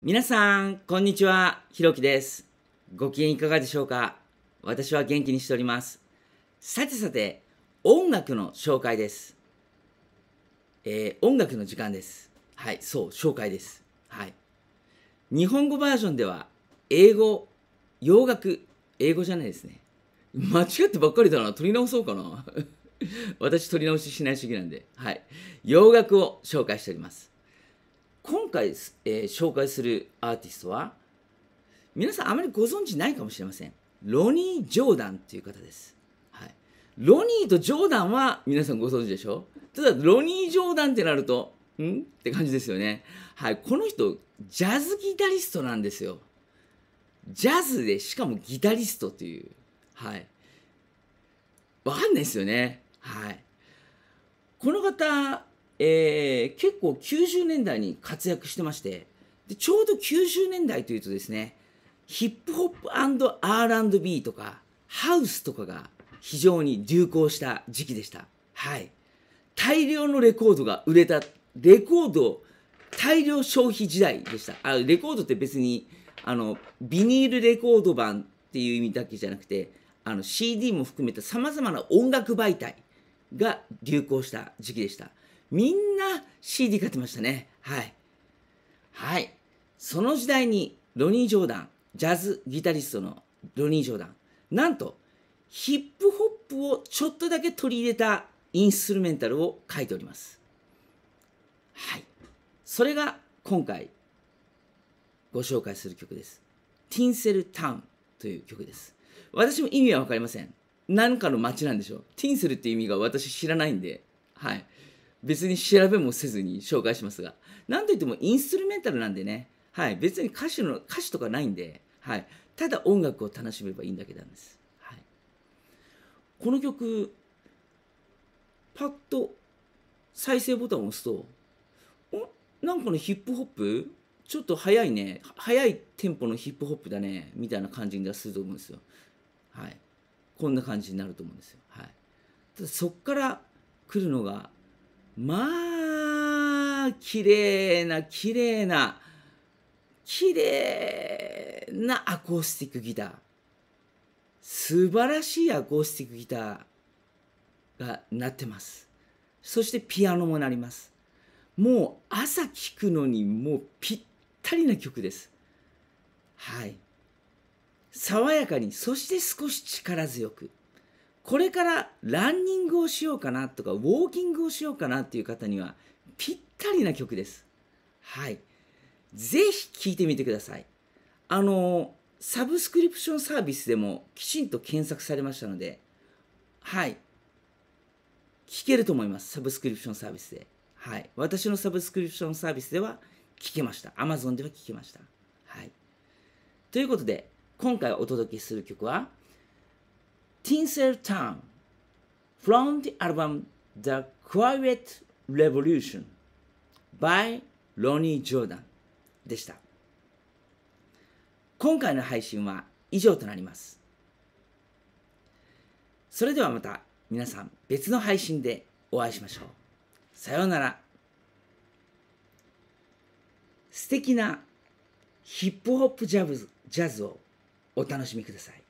皆さん、こんにちは。ひろきです。ご機嫌いかがでしょうか私は元気にしております。さてさて、音楽の紹介です。えー、音楽の時間です。はい、そう、紹介です。はい。日本語バージョンでは、英語、洋楽、英語じゃないですね。間違ってばっかりだな。取り直そうかな。私、取り直ししない主義なんで。はい。洋楽を紹介しております。今回、えー、紹介するアーティストは皆さんあまりご存知ないかもしれませんロニー・ジョーダンという方です、はい、ロニーとジョーダンは皆さんご存知でしょただロニー・ジョーダンってなるとんって感じですよねはいこの人ジャズギタリストなんですよジャズでしかもギタリストというはいわかんないですよねはいこの方えー、結構90年代に活躍してましてでちょうど90年代というとですねヒップホップ &R&B とかハウスとかが非常に流行した時期でしたはい大量のレコードが売れたレコード大量消費時代でしたあレコードって別にあのビニールレコード版っていう意味だけじゃなくてあの CD も含めたさまざまな音楽媒体が流行した時期でしたみんな CD 買ってましたね。はい。はい。その時代にロニー・ジョーダン、ジャズギタリストのロニー・ジョーダン、なんとヒップホップをちょっとだけ取り入れたインストゥルメンタルを書いております。はい。それが今回ご紹介する曲です。ティンセルタウンという曲です。私も意味は分かりません。何かの街なんでしょう。ティンセルっていう意味が私知らないんで、はい。別に調べもせずに紹介しますが、なんといってもインストゥルメンタルなんでね、はい、別に歌手の歌手とかないんで、はい、ただ音楽を楽しめばいいんだけなんです。はい、この曲、パッと再生ボタンを押すと、おなんかのヒップホップちょっと早いね、早いテンポのヒップホップだね、みたいな感じにすると思うんですよ。はい。こんな感じになると思うんですよ。はい。ただそっから来るのがまあ綺麗な綺麗な綺麗なアコースティックギター素晴らしいアコースティックギターが鳴ってますそしてピアノも鳴りますもう朝聴くのにもうぴったりな曲ですはい爽やかにそして少し力強くこれからランニングをしようかなとかウォーキングをしようかなっていう方にはぴったりな曲です。はい。ぜひ聴いてみてください。あの、サブスクリプションサービスでもきちんと検索されましたので、はい。聴けると思います。サブスクリプションサービスで。はい。私のサブスクリプションサービスでは聴けました。Amazon では聴けました。はい。ということで、今回お届けする曲は、Tinseltown from the album The Quiet Revolution by r o n n i e Jordan でした。今回の配信は以上となります。それではまた皆さん別の配信でお会いしましょう。さようなら。素敵なヒップホップジャズジャズをお楽しみください。